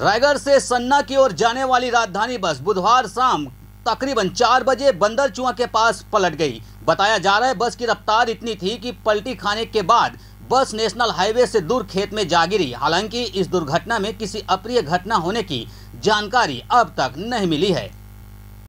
रायगढ़ से सन्ना की ओर जाने वाली राजधानी बस बुधवार शाम तकरीबन चार बजे बंदर चुआ के पास पलट गई बताया जा रहा है बस की रफ्तार इतनी थी कि पलटी खाने के बाद बस नेशनल हाईवे से दूर खेत में जा गिरी हालांकि इस दुर्घटना में किसी अप्रिय घटना होने की जानकारी अब तक नहीं मिली है